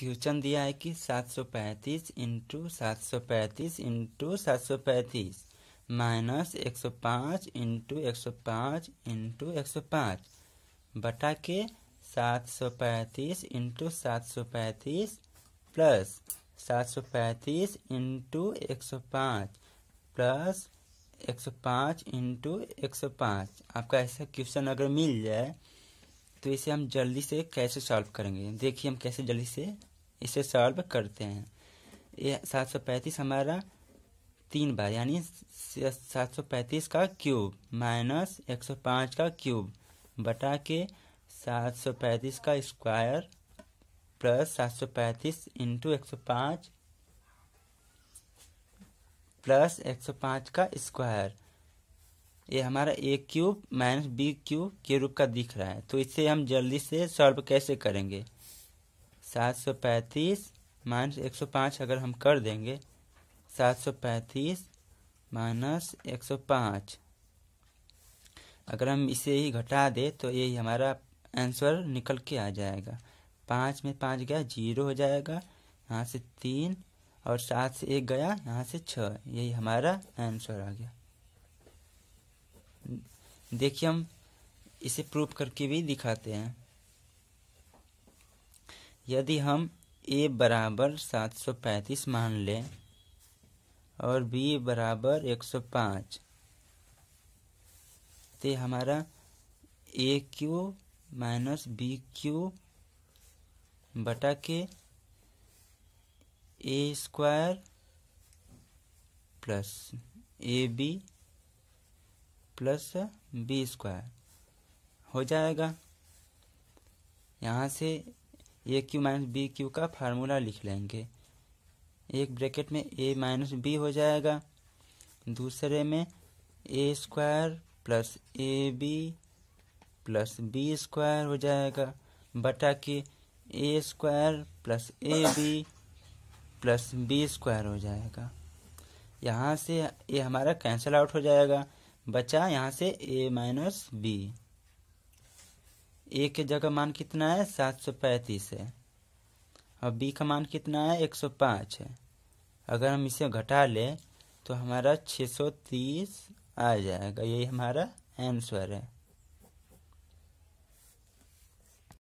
question दिया है कि सात सौ पैंतीस इंटू सात सौ पैंतीस इंटू सात सौ पैंतीस माइनस एक सौ पाँच इंटू एक सौ पाँच इंटू एक सौ पाँच बटा के सात सौ पैंतीस इंटू सात सौ पैंतीस प्लस सात सौ पैंतीस इंटू एक सौ पाँच प्लस एक सौ पाँच इंटू एक सौ पाँच आपका ऐसा क्वेश्चन अगर मिल जाए तो इसे हम जल्दी से कैसे सॉल्व करेंगे देखिए हम कैसे जल्दी से इसे सॉल्व करते हैं यह सात सौ पैंतीस हमारा तीन बार यानी सात सौ पैंतीस का क्यूब माइनस एक सौ पाँच का क्यूब बटा के सात सौ पैंतीस का स्क्वायर प्लस सात सौ पैंतीस इंटू एक सौ पाँच प्लस एक सौ पाँच का स्क्वायर ये हमारा A cube minus B cube के रूप का दिख रहा है तो इसे हम जल्दी से सॉल्व कैसे करेंगे सात सौ पैंतीस माइनस एक सौ पाँच अगर हम कर देंगे सात सौ पैंतीस माइनस एक सौ पाँच अगर हम इसे ही घटा दें तो यही हमारा आंसर निकल के आ जाएगा पाँच में पाँच गया जीरो हो जाएगा यहाँ से तीन और सात से एक गया यहाँ से छः यही हमारा आंसर आ गया देखिए हम इसे प्रूफ करके भी दिखाते हैं यदि हम ए बराबर सात सौ पैंतीस मान लें और बी बराबर एक सौ पाँच तो हमारा A cube minus B cube बटा के A square plus A B plus B square हो जाएगा यहाँ से A cube minus B cube का फार्मूला लिख लेंगे एक ब्रैकेट में ए माइनस बी हो जाएगा दूसरे में A square plus A B plus B square हो जाएगा बटा के A square plus A B plus B square हो जाएगा यहाँ से ये हमारा कैंसिल आउट हो जाएगा बचा यहाँ से ए माइनस बी ए के जगह मान कितना है सात सौ पैंतीस है और बी का मान कितना है एक सौ पाँच है अगर हम इसे घटा लें तो हमारा छः सौ तीस आ जाएगा यही हमारा आंसर है